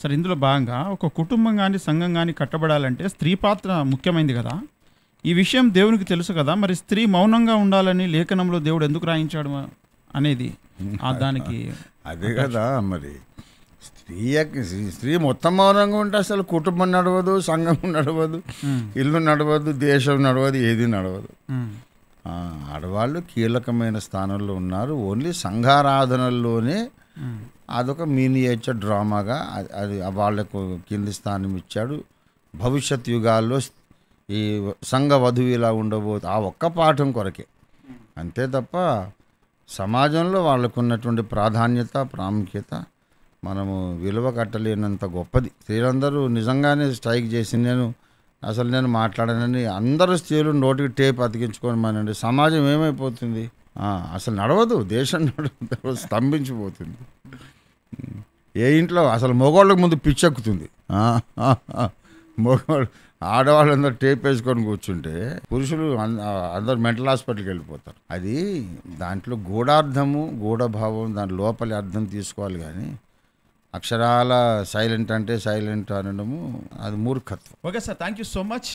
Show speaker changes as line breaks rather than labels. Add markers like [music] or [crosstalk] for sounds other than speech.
సరే ఇందులో భాగంగా ఒక కుటుంబం కానీ సంఘం కానీ కట్టబడాలంటే స్త్రీ పాత్ర ముఖ్యమైనది కదా ఈ విషయం దేవునికి తెలుసు కదా మరి స్త్రీ మౌనంగా ఉండాలని లేఖనంలో దేవుడు ఎందుకు రాయించాడు
అనేది దానికి [laughs] అదే కదా
మరి స్త్రీ
స్త్రీ మొత్తం మౌనంగా ఉంటే అసలు కుటుంబం నడవదు సంఘం నడవదు ఇల్లు నడవదు దేశం నడవదు ఏది నడవదు ఆడవాళ్ళు కీలకమైన స్థానంలో ఉన్నారు ఓన్లీ సంఘారాధనల్లోనే అదొక మీనియేచర్ డ్రామాగా అది వాళ్ళకు కింది స్థానం ఇచ్చాడు భవిష్యత్ యుగాల్లో ఈ సంఘ వధువు ఇలా ఉండబో ఆ ఒక్క పాఠం కొరకే అంతే తప్ప సమాజంలో వాళ్ళకున్నటువంటి ప్రాధాన్యత ప్రాముఖ్యత మనము విలువ కట్టలేనంత గొప్పది స్త్రీలందరూ నిజంగానే స్ట్రైక్ చేసి నేను అసలు నేను మాట్లాడనని అందరూ స్త్రీలు నోటికి టేప్ అతికించుకోమనండి సమాజం ఏమైపోతుంది అసలు నడవదు దేశం నడవదు స్తంభించిపోతుంది ఏ ఇంట్లో అసలు మగవాళ్ళకి ముందు పిచ్చెక్కుతుంది మగవాళ్ళు ఆడవాళ్ళందరూ టేప్ వేసుకొని కూర్చుంటే పురుషులు అందరు మెంటల్ హాస్పిటల్కి వెళ్ళిపోతారు అది దాంట్లో గూఢార్థము గూఢభావం దాని లోపలి అర్థం తీసుకోవాలి కానీ అక్షరాల సైలెంట్ అంటే సైలెంట్ అనడము అది మూర్ఖత్వం
okay sir thank you so much